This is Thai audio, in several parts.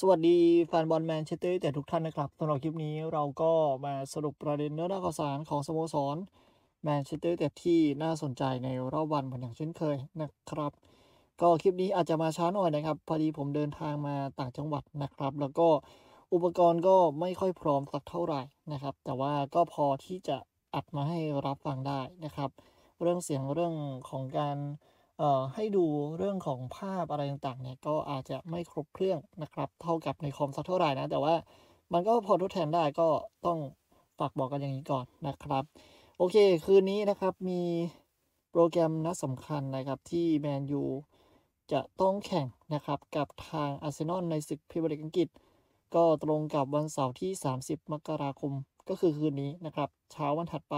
สวัสดีแฟนบอลแมนเชสเตอร์แต่ทุกท่านนะครับสำหรับคลิปนี้เราก็มาสรุปประเด็นเนื้อหาข่าวสารของสโมสรแมนเชสเตอร์แต่ที่น่าสนใจในรอบวันเหมือนอย่างเช่นเคยนะครับ ก็คลิปนี้อาจจะมาช้าหน่อยนะครับ พอดีผมเดินทางมาต่างจังหวัดนะครับ แล้วก็อุปกรณ์ก็ไม่ค่อยพร้อมสักเท่าไหร่นะครับ แต่ว่าก็พอที่จะอัดมาให้รับฟังได้นะครับ เรื่องเสียงเรื่องของการออให้ดูเรื่องของภาพอะไรต่างๆ เนี่ยก็อาจจะไม่ครบเครื่องนะครับ เท่ากับในคอมสักเท่าไหร่นะ แต่ว่ามันก็พอทดแทนได้ก็ต้องฝากบอกกันอย่างนี้ก่อนนะครับ โอเคคืนนี้นะครับมีโปรแกรมนัดสำคัญนะครับที่แมนยูจะต้องแข่งนะครับ กับทางอาร์เซนอลในศึกพรีเมียร์ลีกอังกฤษ ก็ตรงกับวันเสาร์ที่ 30 มกราคมก็คือคืนนี้นะครับ เช้าวันถัดไป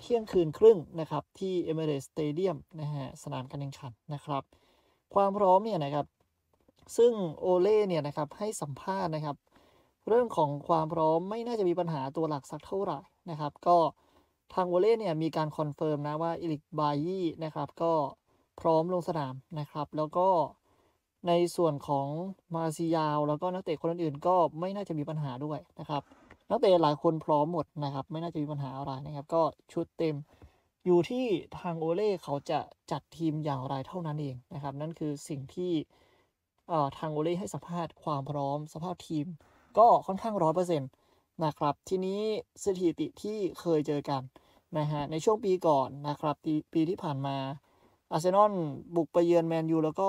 เที่ยงคืนครึ่งนะครับที่ Emirates Stadium นะฮะสนามการแข่งขันนะครับความพร้อมเนี่ยนะครับ ซึ่งโอเล่เนี่ยนะครับให้สัมภาษณ์นะครับ เรื่องของความพร้อมไม่น่าจะมีปัญหาตัวหลักสักเท่าไหร่นะครับก็ทางโอเล่เนี่ยมีการคอนเฟิร์มนะว่าอิลิกบายี่นะครับก็พร้อมลงสนามนะครับ แล้วก็ในส่วนของมาซียาวแล้วก็นักเตะคนอื่นๆ ก็ไม่น่าจะมีปัญหาด้วยนะครับนักเตะหลายคนพร้อมหมดนะครับไม่น่าจะมีปัญหาอะไรนะครับก็ชุดเต็มอยู่ที่ทางโอเล่เขาจะจัดทีมอย่างไรเท่านั้นเองนะครับนั่นคือสิ่งที่ทางโอเล่ให้สัมภาษณ์ความพร้อมสภาพทีมก็ค่อนข้างร้อยเปอร์เซ็นต์นะครับทีนี้สถิติที่เคยเจอกันนะฮะในช่วงปีก่อนนะครับปีที่ผ่านมาอาร์เซนอลบุกไปเยือนแมนยูแล้วก็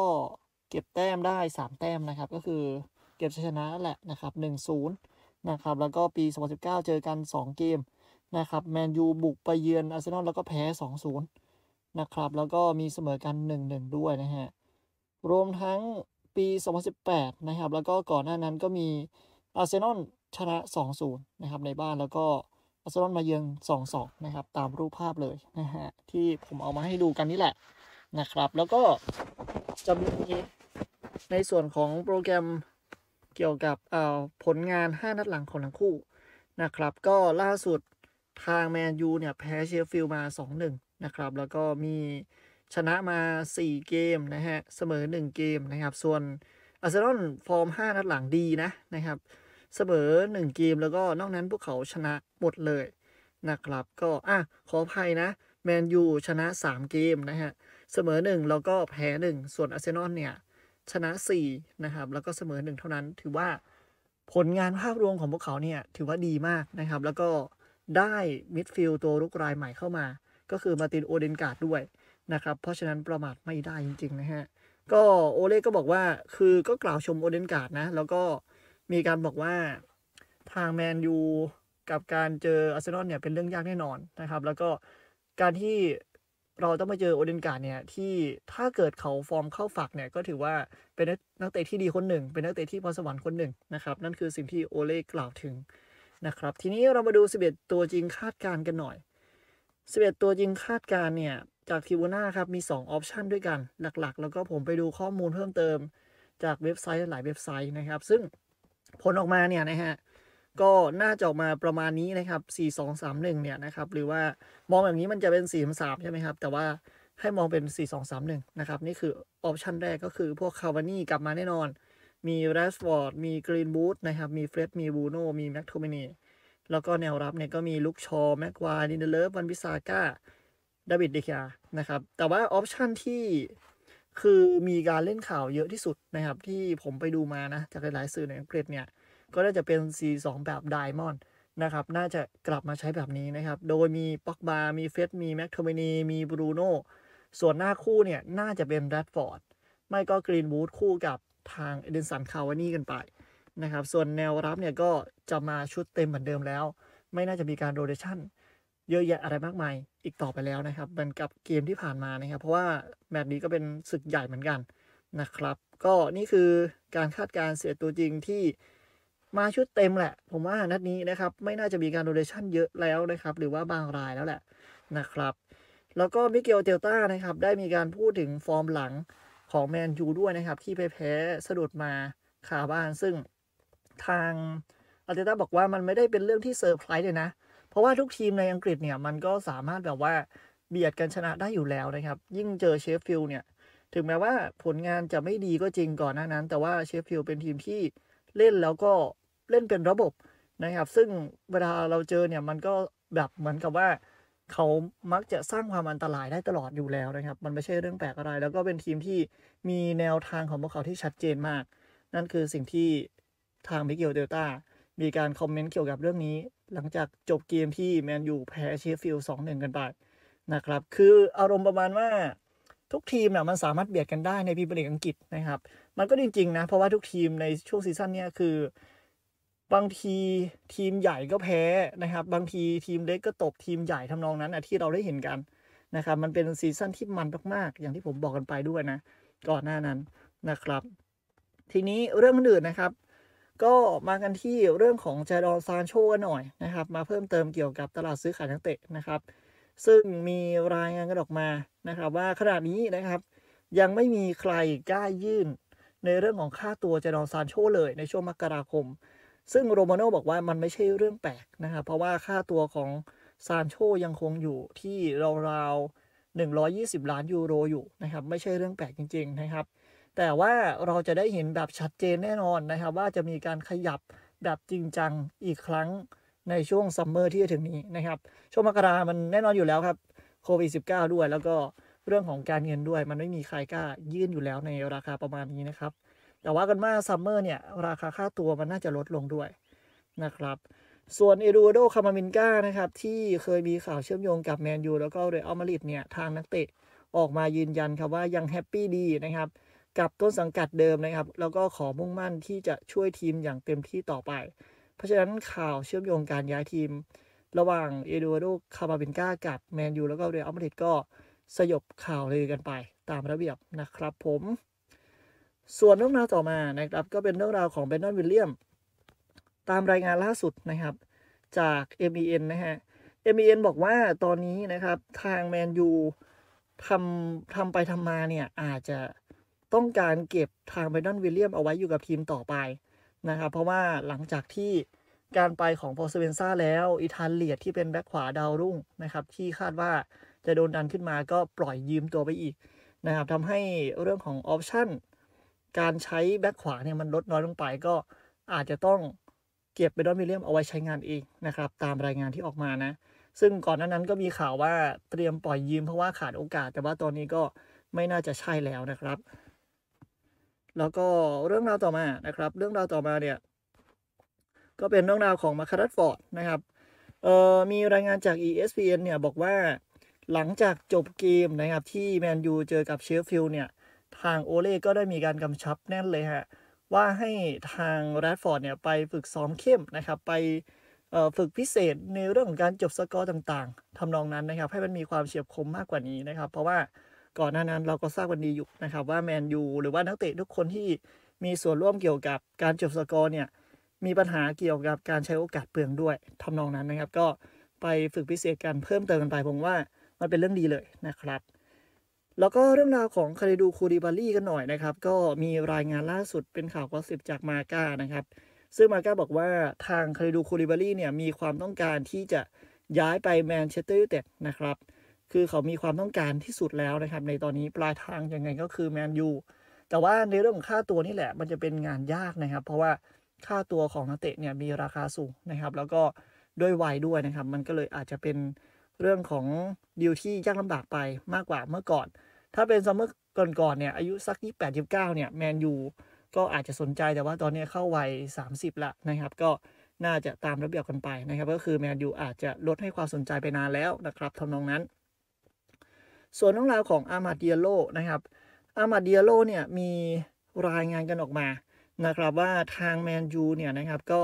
เก็บแต้มได้ 3 แต้มนะครับก็คือเก็บชนะแหละนะครับ1-0นะครับแล้วก็ปี 2019 เจอกัน 2 เกมนะครับแมนยูบุกไปเยือนอาร์เซนอลแล้วก็แพ้2-0นะครับแล้วก็มีเสมอกัน 1-1 ด้วยนะฮะรวมทั้งปี 2018 นะครับแล้วก็ก่อนหน้านั้นก็มีอาร์เซนอลชนะ 2-0 นะครับในบ้านแล้วก็อาร์เซนอลมาเยือน 2-2 นะครับตามรูปภาพเลยนะฮะที่ผมเอามาให้ดูกันนี่แหละนะครับ แล้วก็ จะมีในส่วนของโปรแกรมเกี่ยวกับผลงาน 5 นัดหลังของทั้งคู่นะครับ ก็ล่าสุดทางแมนยูเนี่ยแพ้เชฟฟิลด์มา 2-1 นะครับ แล้วก็มีชนะมา 4 เกมนะฮะ เสมอ 1 เกมนะครับ ส่วนอาร์เซนอลฟอร์ม 5 นัดหลังดีนะนะครับ เสมอ 1 เกม แล้วก็นอกนั้นพวกเขาชนะหมดเลยนะครับก็อ่ะขออภัย นะแมนยูชนะ 3 เกมนะฮะ เสมอ 1 แล้วก็แพ้ 1 ส่วนอาร์เซนอลเนี่ยชนะ 4 นะครับ แล้วก็เสมอ1เท่านั้นถือว่าผลงานภาพรวมของพวกเขาเนี่ย ถือว่าดีมากนะครับ แล้วก็ได้มิดฟิลด์ตัวรุกรายใหม่เข้ามา ก็คือมาตินโอเดนการ์ดด้วยนะครับ เพราะฉะนั้นประมาทไม่ได้จริงๆนะฮะ ก็โอเล่ก็บอกว่าคือก็กล่าวชมโอเดนการ์ดนะ แล้วก็มีการบอกว่าทางแมนยูกับการเจออาร์เซนอลเนี่ยเป็นเรื่องยากแน่นอนนะครับแล้วก็การที่เราต้องมาเจอโอเดนการ์เนี่ยที่ถ้าเกิดเขาฟอร์มเข้าฝักเนี่ยก็ถือว่าเป็นนักเตะที่ดีคนหนึ่ง เป็นนักเตะที่พรสวรรค์คนหนึ่งนะครับ นั่นคือสิ่งที่โอเล่กล่าวถึงนะครับทีนี้เรามาดู11ตัวจริงคาดการกันหน่อย11ตัวจริงคาดการเนี่ยจากทีวน่าครับมี2ออปชันด้วยกัน หลักๆ แล้วก็ผมไปดูข้อมูลเพิ่มเติม จากเว็บไซต์หลายเว็บไซต์นะครับ ซึ่งผลออกมาเนี่ยนะฮะก็น่าจะออกมาประมาณนี้นะครับ 4 2 3 1 เนี่ยนะครับ หรือว่ามองแบบนี้มันจะเป็น 4 3ใช่ไหมครับ แต่ว่าให้มองเป็น 4 2 3 1 นะครับ นี่คือออปชันแรกก็คือพวกคาวานี่กลับมาแน่นอน มีแรสฟอร์ดมีกรีนบูธนะครับ มีเฟรดมีบูโนมีแม็กโทเมนีแล้วก็แนวรับเนี่ยก็มีลุคชอแม็กวายดินเดเลฟวันวิสาก้าดาวิดเดค์นะครับ แต่ว่าออปชันที่คือมีการเล่นข่าวเยอะที่สุดนะครับที่ผมไปดูมานะจากหลายๆสื่อในอังกฤษเนี่ยก็น่าจะเป็น c 2แบบไดมอนด์นะครับ น่าจะกลับมาใช้แบบนี้นะครับ โดยมีป็อกบามีเฟส มีแม็กโทเมนีมีบรูโน่ ส่วนหน้าคู่เนี่ย น่าจะเป็นแรดฟอร์ด ไม่ก็กรีนวูดคู่กับทางเอเดนสันคาวานี่กันไปนะครับ ส่วนแนวรับเนี่ย ก็จะมาชุดเต็มเหมือนเดิมแล้ว ไม่น่าจะมีการโรเตชันเยอะแยะอะไรมากมาย อีกต่อไปแล้วนะครับเหมือนกับเกมที่ผ่านมานะครับ เพราะว่า แมตช์นี้ก็เป็นศึกใหญ่เหมือนกันนะครับ ก็นี่คือการคาดการณ์เสียตัวจริงที่มาชุดเต็มแหละผมว่านัดนี้นะครับ ไม่น่าจะมีการโรเดชั่นเยอะแล้วนะครับ หรือว่าบางรายแล้วแหละนะครับ แล้วก็มิเกลเตลต้านะครับ ได้มีการพูดถึงฟอร์มหลังของแมนยูด้วยนะครับ ที่ไปแพ้สะดุดมาคาบ้าน ซึ่งทางอาร์เตต้าบอกว่ามันไม่ได้เป็นเรื่องที่เซอร์ไพรส์เลยนะ เพราะว่าทุกทีมในอังกฤษเนี่ย มันก็สามารถแบบว่าเบียดกันชนะได้อยู่แล้วนะครับยิ่งเจอเชฟฟิลด์เนี่ย ถึงแม้ว่าผลงานจะไม่ดีก็จริงก่อนหน้านั้น แต่ว่าเชฟฟิลด์เป็นทีมที่เล่นแล้วก็เล่นเป็นระบบนะครับ ซึ่งเวลาเราเจอเนี่ยมันก็แบบเหมือนกับว่า เขามักจะสร้างความอันตรายได้ตลอดอยู่แล้วนะครับ มันไม่ใช่เรื่องแปลกอะไร แล้วก็เป็นทีมที่มีแนวทางของพวกเขาที่ชัดเจนมาก นั่นคือสิ่งที่ทางมิเกลเดลต้ามีการคอมเมนต์เกี่ยวกับเรื่องนี้ หลังจากจบเกมที่แมนยูแพ้ เชฟฟิลด์สองหนึ่งกันไปนะครับ คืออารมณ์ประมาณว่าทุกทีมนะมันสามารถเบียดกันได้ในพรีเมียร์ลีกอังกฤษนะครับ มันก็จริงๆนะ เพราะว่าทุกทีมในช่วงซีซั่นนี้คือบางทีทีมใหญ่ก็แพ้นะครับ บางทีทีมเล็กก็ตกทีมใหญ่ทำนองนั้นนะที่เราได้เห็นกันนะครับ มันเป็นซีซั่นที่มันมากๆ อย่างที่ผมบอกกันไปด้วยนะ ก่อนหน้านั้นนะครับ ทีนี้เรื่องอื่นนะครับ ก็มากันที่เรื่องของจดอนซานโชกันหน่อยนะครับ มาเพิ่มเติมเกี่ยวกับตลาดซื้อขายนักเตะนะครับ ซึ่งมีรายงานกันออกมานะครับ ว่าขณะนี้นะครับ ยังไม่มีใครกล้ายื่น ในเรื่องของค่าตัวจดอนซานโชเลย ในช่วงมกราคมซึ่งโรมาโน่บอกว่ามันไม่ใช่เรื่องแปลกนะครับ เพราะว่าค่าตัวของ ซานโช ยังคงอยู่ที่ราวๆ 120ล้านยูโรอยู่นะครับ ไม่ใช่เรื่องแปลกจริงๆนะครับ แต่ว่าเราจะได้เห็นแบบชัดเจนแน่นอนนะครับ ว่าจะมีการขยับแบบจริงจังอีกครั้งในช่วงซัมเมอร์ที่จะถึงนี้นะครับช่วงมกรามันแน่นอนอยู่แล้วครับโควิด -19 ด้วย แล้วก็เรื่องของการเงินด้วยมันไม่มีใครกล้ายื่นอยู่แล้วในราคาประมาณนี้นะครับแต่ว่ากันว่าซัมเมอร์เนี่ย ราคาค่าตัวมันน่าจะลดลงด้วยนะครับ ส่วนเอดูโดคามามินกานะครับ ที่เคยมีข่าวเชื่อมโยงกับแมนยูแล้วก็เรอัลมาดริดเนี่ย ทางนักเตะออกมายืนยันครับว่ายังแฮปปี้ดีนะครับ กับต้นสังกัดเดิมนะครับ แล้วก็ขอมุ่งมั่นที่จะช่วยทีมอย่างเต็มที่ต่อไป เพราะฉะนั้นข่าวเชื่อมโยงการย้ายทีม ระหว่างเอดูโดคามาบินกากับแมนยูแล้วก็เรอัลมาดริดก็สยบข่าวเลยกันไปตามระเบียบนะครับ ผมส่วนเรื่องราวต่อมานะครับก็เป็นเรื่องราวของเบนนอนวิลเลียม ตามรายงานล่าสุดนะครับจาก MEN นะฮะ MEN บอกว่าตอนนี้นะครับทางแมนยูทำทำไปทำมาเนี่ย อาจจะต้องการเก็บทางเบนนอนวิลเลียมเอาไว้อยู่กับทีมต่อไป นะครับเพราะว่าหลังจากที่การไปของพอสเวนซ่าแล้วอิทานเลียดที่เป็นแบ็คขวาดาวรุ่งนะครับที่คาดว่าจะโดนดันขึ้นมาก็ปล่อยยืมตัวไปอีกนะครับทำให้เรื่องของออปชั่นการใช้แบ็คขวาเนี่ยมันลดน้อยลงไปก็อาจจะต้องเก็บเบดอนวิลเลียมเอาไว้ใช้งานเองนะครับ ตามรายงานที่ออกมานะ ซึ่งก่อนหน้านั้นก็มีข่าวว่าเตรียมปล่อยยืม เพราะว่าขาดโอกาส แต่ว่าตอนนี้ก็ไม่น่าจะใช่แล้วนะครับ แล้วก็เรื่องราวต่อมานะครับ เรื่องราวต่อมาเนี่ยก็เป็นเรื่องราวของมาคารัตฟอร์ดนะครับเอ่อมีรายงานจาก ESPN เนี่ยบอกว่า หลังจากจบเกมนะครับที่แมนยูเจอกับเชฟฟิลด์เนี่ยทางโอเล่ก็ได้มีการกำชับแน่นเลยฮะ ว่าให้ทางแรดฟอร์ดเนี่ย ไปฝึกซ้อมเข้มนะครับ ไปฝึกพิเศษในเรื่องของการจบสกอร์ต่างๆ ทำนองนั้นนะครับ ให้มันมีความเฉียบคมมากกว่านี้นะครับ เพราะว่าก่อนหน้านั้นเราก็ทราบกันดีอยู่นะครับ ว่าแมนยูหรือว่านักเตะทุกคนที่มีส่วนร่วมเกี่ยวกับการจบสกอร์เนี่ยมีปัญหาเกี่ยวกับการใช้โอกาสเปลืองด้วยทำนองนั้นนะครับ ก็ไปฝึกพิเศษกันเพิ่มเติมกันไปผมว่ามันเป็นเรื่องดีเลยนะครับแล้วก็เรื่องราวของคาริดูคูริบารีกันหน่อยนะครับ ก็มีรายงานล่าสุดเป็นข่าวกว่าสิบจากมาก้านะครับ ซึ่งมาก้าบอกว่าทางคาริดูคูริบารีเนี่ยมีความต้องการที่จะย้ายไปแมนเชสเตอร์ยูไนเต็ดนะครับ คือเขามีความต้องการที่สุดแล้วนะครับในตอนนี้ปลายทางยังไงก็คือแมนยู แต่ว่าในเรื่องของค่าตัวนี่แหละมันจะเป็นงานยากนะครับ เพราะว่าค่าตัวของนักเตะเนี่ยมีราคาสูงนะครับ แล้วก็ด้วยวัยด้วยนะครับ มันก็เลยอาจจะเป็นเรื่องของดีลที่ยากลำบากไปมากกว่าเมื่อก่อนถ้าเป็นซัมเมอร์ก่อนๆเนี่ยอายุสักยี่แปดยี่เก้าเนี่ยแมนยูก็อาจจะสนใจแต่ว่าตอนนี้เข้าวัยสสามิบละนะครับ ก็น่าจะตามระเบียบกันไปนะครับ ก็คือแมนยูอาจจะลดให้ความสนใจไปนานแล้วนะครับทำนองนั้น ส่วนเรื่องราวของอามาเดียโลนะครับอามาเดียโลเนี่ยมีรายงานกันออกมานะครับ ว่าทางแมนยูเนี่ยนะครับก็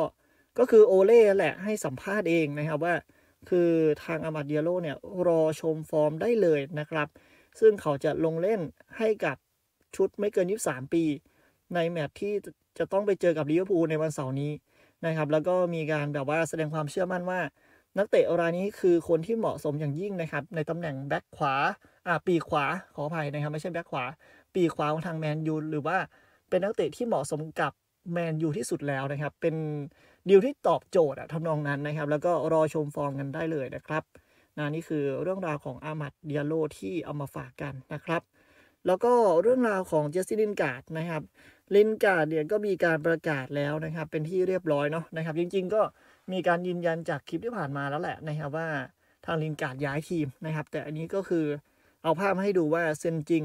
ก็คือโอเล่แหละให้สัมภาษณ์เองนะครับว่า คือทางอามาเดียโลเนี่ยรอชมฟอร์มได้เลยนะครับซึ่งเขาจะลงเล่นให้กับชุดไม่เกิน23ปี ในแมตช์ที่จะต้องไปเจอกับลิเวอร์พูลในวันเสาร์นี้นะครับ แล้วก็มีการแบบว่าแสดงความเชื่อมั่นว่า นักเตะรายนี้คือคนที่เหมาะสมอย่างยิ่งนะครับ ในตำแหน่งแบ็คขวาอ่าปีขวาขออภัยนะครับ ไม่ใช่แบ็คขวา ปีขวาของทางแมนยูหรือว่าเป็นนักเตะที่เหมาะสมกับแมนยูที่สุดแล้วนะครับเป็นดีลที่ตอบโจทย์อะทำนองนั้นนะครับแล้วก็รอชมฟอร์มกันได้เลยนะครับนะนี่คือเรื่องราวของอามัดเดียโลที่เอามาฝากกันนะครับ แล้วก็เรื่องราวของเจสซี่ลินการ์ดนะครับลินการ์ดเนี่ยก็มีการประกาศแล้วนะครับ เป็นที่เรียบร้อยเนาะนะครับ จริงๆ ก็มีการยืนยันจากคลิปที่ผ่านมาแล้วแหละนะครับว่าทางลินการ์ดย้ายทีมนะครับ แต่อันนี้ก็คือเอาภาพมาให้ดูว่าเซ็นจริง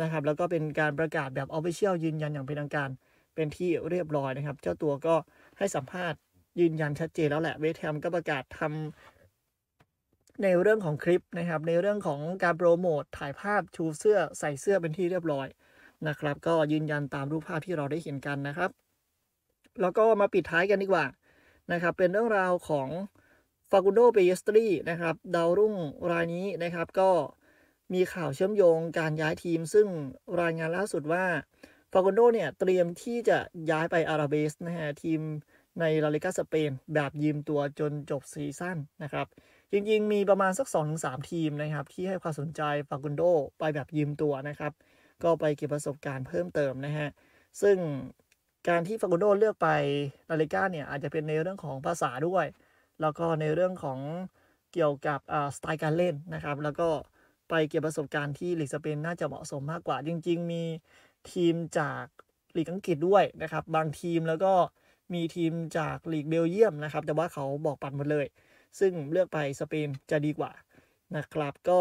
นะครับแล้วก็เป็นการประกาศแบบออฟฟิเชียลยืนยันอย่างเป็นทางการ เป็นที่เรียบร้อยนะครับ เจ้าตัวก็ให้สัมภาษณ์ยืนยันชัดเจนแล้วแหละเวทแฮมก็ประกาศทำในเรื่องของคลิปนะครับ ในเรื่องของการโปรโมทถ่ายภาพชูเสื้อใส่เสื้อเป็นที่เรียบร้อยนะครับ ก็ยืนยันตามรูปภาพที่เราได้เห็นกันนะครับ แล้วก็มาปิดท้ายกันดีกว่านะครับ เป็นเรื่องราวของฟากุนโดเปเยสตรีนะครับ ดาวรุ่งรายนี้นะครับก็มีข่าวเชื่อมโยงการย้ายทีมซึ่งรายงานล่าสุดว่าฟากุนโดเนี่ยเตรียมที่จะย้ายไปอาราเบสนะฮะทีมในลาลิกาสเปนแบบยืมตัวจนจบซีซั่นนะครับจริงๆ มีประมาณสัก 2-3 ทีมนะครับที่ให้ความสนใจฟากุนโดไปแบบยืมตัวนะครับ ก็ไปเก็บประสบการณ์เพิ่มเติม นะฮะ ซึ่งการที่ฟากุนโดเลือกไปลาลิก้าเนี่ยอาจจะเป็นในเรื่องของภาษาด้วย แล้วก็ในเรื่องของเกี่ยวกับสไตล์การเล่นนะครับแล้วก็ไปเก็บประสบการณ์ที่ลีกสเปนน่าจะเหมาะสมมากกว่า จริงๆ มีทีมจากลีกอังกฤษด้วยนะครับบางทีมแล้วก็มีทีมจากลีกเบลเยียมนะครับ แต่ว่าเขาบอกปัดหมดเลยซึ่งเลือกไปสเปนจะดีกว่านะครับก็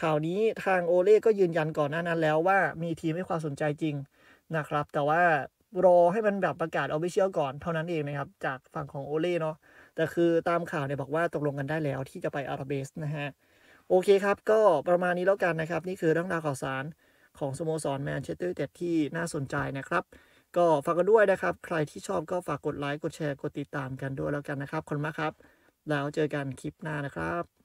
ข่าวนี้ทางโอเล่ก็ยืนยันก่อนหน้านั้นแล้วว่ามีทีมให้ความสนใจจริงนะครับ แต่ว่ารอให้มันแบบประกาศออฟฟิเชียลก่อนเท่านั้นเองนะครับ จากฝั่งของโอเล่เนาะแต่คือตามข่าวเนี่ยบอกว่าตกลงกันได้แล้วที่จะไปอาราเบสนะฮะ โอเคครับก็ประมาณนี้แล้วกันนะครับ นี่คือเรื่องราวข่าวสารของสโมสรแมนเชสเตอร์ยูไนเต็ดที่น่าสนใจนะครับ ก็ฝากกันด้วยนะครับ ใครที่ชอบก็ฝากกดไลค์กดแชร์กดติดตามกันด้วยแล้วกันนะครับขอบคุณมากครับแล้วเจอกันคลิปหน้านะครับ